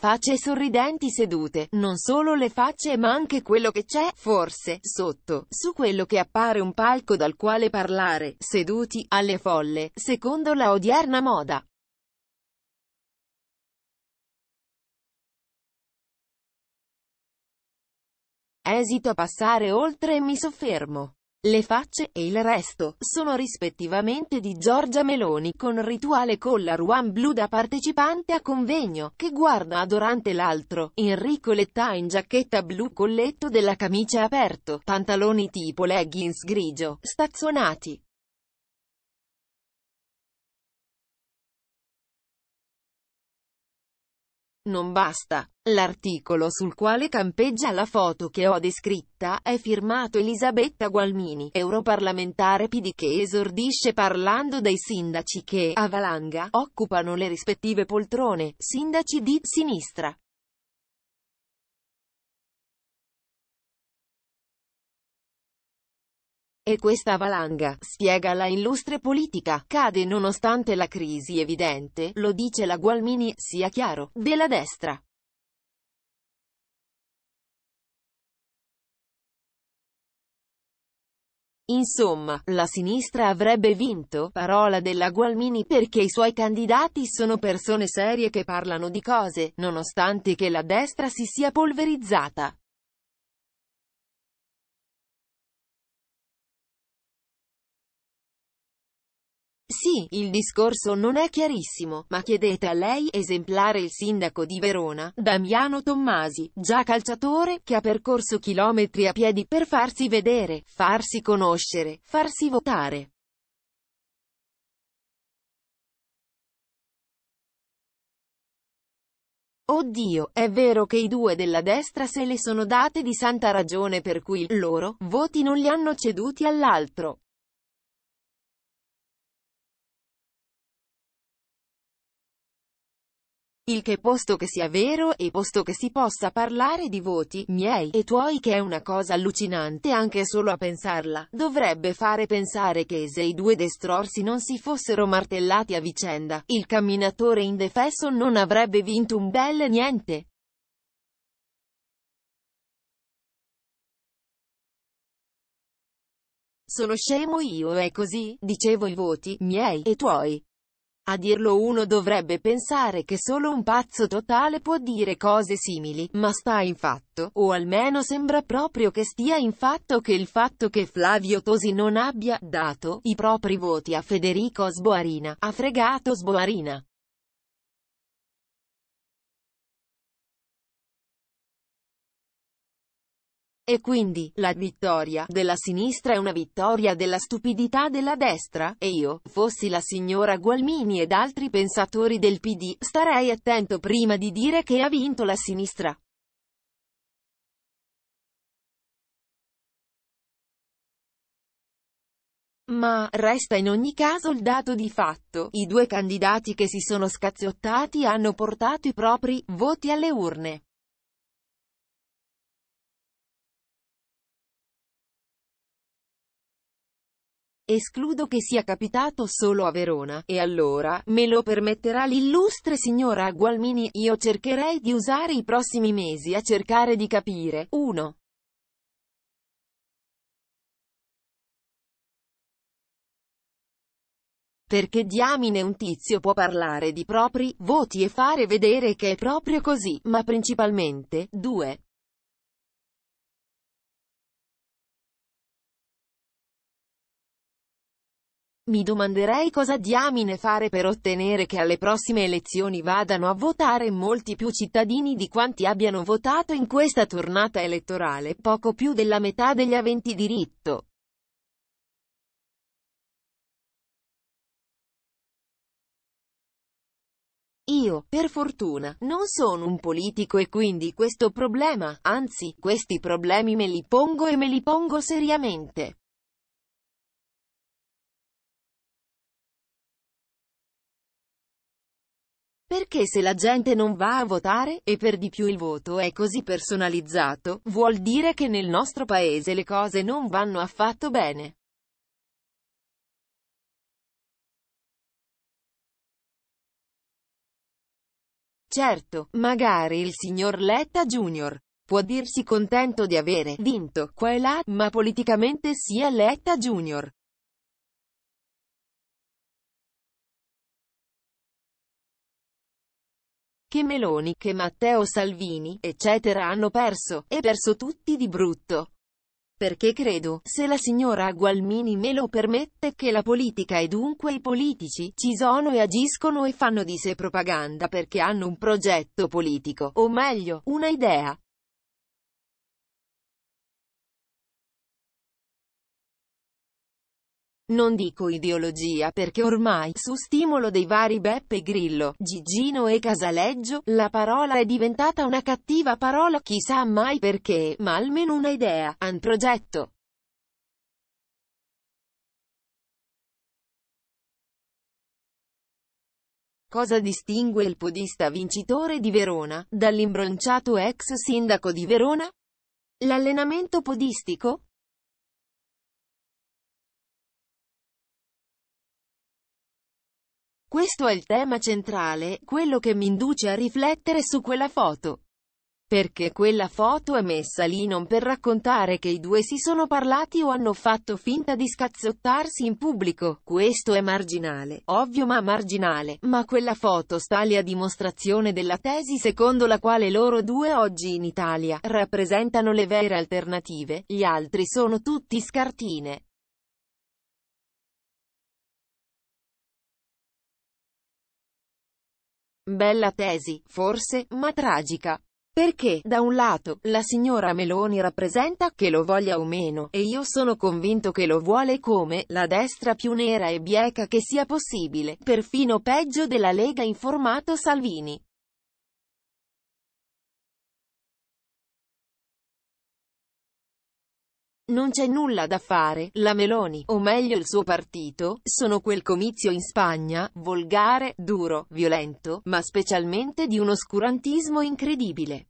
facce sorridenti sedute, non solo le facce ma anche quello che c'è, forse, sotto, su quello che appare un palco dal quale parlare, seduti, alle folle, secondo la odierna moda. Esito a passare oltre e mi soffermo. Le facce e il resto sono rispettivamente di Giorgia Meloni con rituale con la blu da partecipante a convegno, che guarda adorante l'altro, Enrico Letta in giacchetta blu colletto della camicia aperto, pantaloni tipo leggings grigio, stazionati. Non basta. L'articolo sul quale campeggia la foto che ho descritta è firmato Elisabetta Gualmini, europarlamentare PD che esordisce parlando dei sindaci che, a valanga, occupano le rispettive poltrone, sindaci di sinistra. E questa valanga, spiega la illustre politica, cade nonostante la crisi evidente, lo dice la Gualmini, sia chiaro, della destra. Insomma, la sinistra avrebbe vinto, parola della Gualmini, perché i suoi candidati sono persone serie che parlano di cose, nonostante che la destra si sia polverizzata. Sì, il discorso non è chiarissimo, ma chiedete a lei, esemplare il sindaco di Verona, Damiano Tommasi, già calciatore, che ha percorso chilometri a piedi per farsi vedere, farsi conoscere, farsi votare. Oddio, è vero che i due della destra se le sono date di santa ragione per cui loro voti non li hanno ceduti all'altro. Il che posto che sia vero, e posto che si possa parlare di voti, miei, e tuoi che è una cosa allucinante anche solo a pensarla, dovrebbe fare pensare che se i due destrorsi non si fossero martellati a vicenda, il camminatore indefesso non avrebbe vinto un bel niente. Sono scemo io è così, dicevo i voti, miei, e tuoi. A dirlo uno dovrebbe pensare che solo un pazzo totale può dire cose simili, ma sta in fatto, o almeno sembra proprio che stia in fatto che il fatto che Flavio Tosi non abbia dato i propri voti a Federico Sboarina, ha fregato Sboarina. E quindi, la vittoria della sinistra è una vittoria della stupidità della destra, e io, fossi la signora Gualmini ed altri pensatori del PD, starei attento prima di dire che ha vinto la sinistra. Ma, resta in ogni caso il dato di fatto, i due candidati che si sono scazziottati hanno portato i propri voti alle urne. Escludo che sia capitato solo a Verona, e allora, me lo permetterà l'illustre signora Gualmini, io cercherei di usare i prossimi mesi a cercare di capire, 1. Perché diamine un tizio può parlare di propri voti e fare vedere che è proprio così, ma principalmente, 2. Mi domanderei cosa diamine fare per ottenere che alle prossime elezioni vadano a votare molti più cittadini di quanti abbiano votato in questa tornata elettorale, poco più della metà degli aventi diritto. Io, per fortuna, non sono un politico e quindi questo problema, anzi, questi problemi me li pongo e me li pongo seriamente. Perché se la gente non va a votare, e per di più il voto è così personalizzato, vuol dire che nel nostro paese le cose non vanno affatto bene. Certo, magari il signor Letta Junior può dirsi contento di avere vinto qua e là, ma politicamente sia Letta Junior che Meloni, che Matteo Salvini, eccetera hanno perso, e perso tutti di brutto. Perché credo, se la signora Gualmini me lo permette, che la politica e dunque i politici, ci sono e agiscono e fanno di sé propaganda perché hanno un progetto politico, o meglio, una idea. Non dico ideologia perché ormai, su stimolo dei vari Beppe Grillo, Gigino e Casaleggio, la parola è diventata una cattiva parola chissà mai perché, ma almeno un'idea, un progetto. Cosa distingue il podista vincitore di Verona, dall'imbronciato ex sindaco di Verona? L'allenamento podistico? Questo è il tema centrale, quello che mi induce a riflettere su quella foto. Perché quella foto è messa lì non per raccontare che i due si sono parlati o hanno fatto finta di scazzottarsi in pubblico, questo è marginale, ovvio ma marginale, ma quella foto sta lì a dimostrazione della tesi secondo la quale loro due oggi in Italia rappresentano le vere alternative, gli altri sono tutti scartine. Bella tesi, forse, ma tragica. Perché, da un lato, la signora Meloni rappresenta, che lo voglia o meno, e io sono convinto che lo vuole come, la destra più nera e bieca che sia possibile, perfino peggio della Lega in formato Salvini. Non c'è nulla da fare, la Meloni, o meglio il suo partito, sono quel comizio in Spagna, volgare, duro, violento, ma specialmente di un oscurantismo incredibile.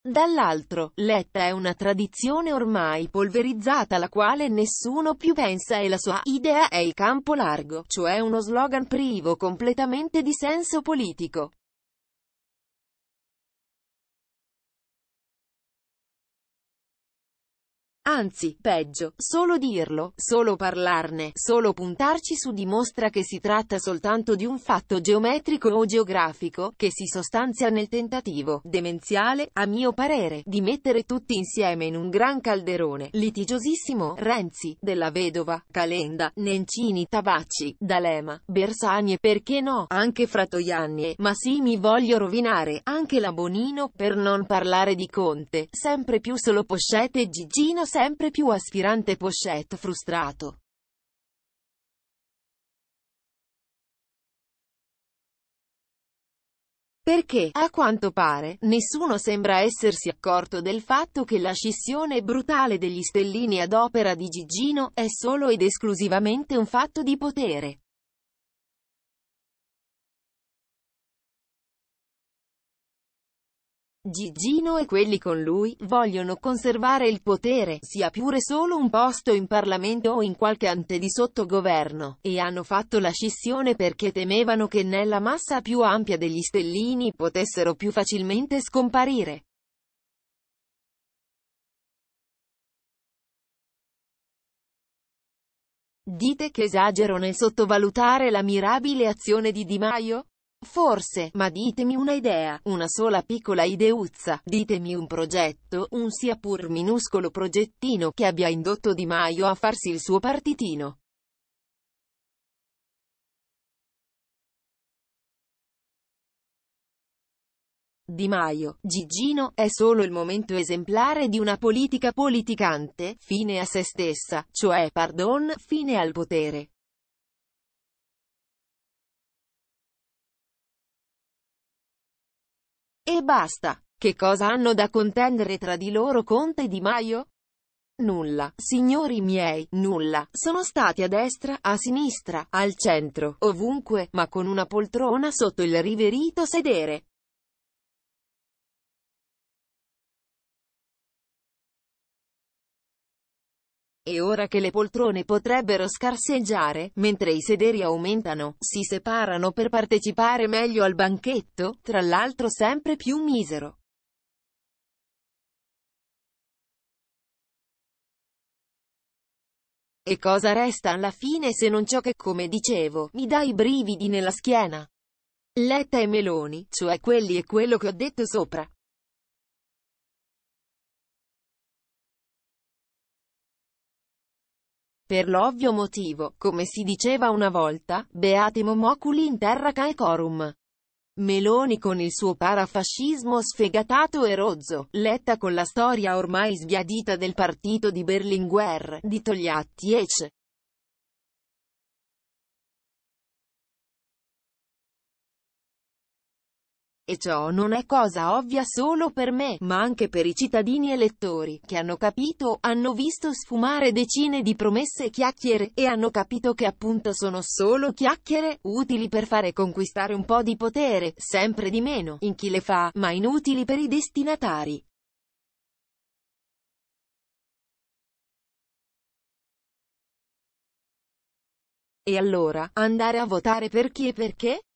Dall'altro, Letta è una tradizione ormai polverizzata alla quale nessuno più pensa e la sua idea è il campo largo, cioè uno slogan privo completamente di senso politico. Anzi, peggio, solo dirlo, solo parlarne, solo puntarci su dimostra che si tratta soltanto di un fatto geometrico o geografico, che si sostanzia nel tentativo, demenziale, a mio parere, di mettere tutti insieme in un gran calderone, litigiosissimo, Renzi, della vedova, Calenda, Nencini, Tabacci, D'Alema, Bersani e perché no, anche Fratoianni e, ma sì mi voglio rovinare, anche la Bonino, per non parlare di Conte, sempre più solo Poscete e Gigino sempre più aspirante Pochette frustrato. Perché, a quanto pare, nessuno sembra essersi accorto del fatto che la scissione brutale degli stellini ad opera di Gigino è solo ed esclusivamente un fatto di potere. Gigino e quelli con lui, vogliono conservare il potere, sia pure solo un posto in Parlamento o in qualche ante di sottogoverno, e hanno fatto la scissione perché temevano che nella massa più ampia degli stellini potessero più facilmente scomparire. Dite che esagero nel sottovalutare la mirabile azione di Di Maio? Forse, ma ditemi una idea, una sola piccola ideuzza, ditemi un progetto, un sia pur minuscolo progettino che abbia indotto Di Maio a farsi il suo partitino. Di Maio, Gigino, è solo il momento esemplare di una politica politicante, fine a se stessa, cioè, pardon, fine al potere. E basta. Che cosa hanno da contendere tra di loro Conte e Di Maio? Nulla, signori miei, nulla. Sono stati a destra, a sinistra, al centro, ovunque, ma con una poltrona sotto il riverito sedere. E ora che le poltrone potrebbero scarseggiare, mentre i sederi aumentano, si separano per partecipare meglio al banchetto, tra l'altro sempre più misero. E cosa resta alla fine se non ciò che, come dicevo, mi dà i brividi nella schiena? Letta e Meloni, cioè quelli e quello che ho detto sopra. Per l'ovvio motivo, come si diceva una volta, beati momoculi in terra caecorum. Meloni con il suo parafascismo sfegatato e rozzo, Letta con la storia ormai sbiadita del partito di Berlinguer, di Togliatti e C. E ciò non è cosa ovvia solo per me, ma anche per i cittadini elettori, che hanno capito, hanno visto sfumare decine di promesse e chiacchiere, e hanno capito che appunto sono solo chiacchiere, utili per fare conquistare un po' di potere, sempre di meno, in chi le fa, ma inutili per i destinatari. E allora, andare a votare per chi e perché?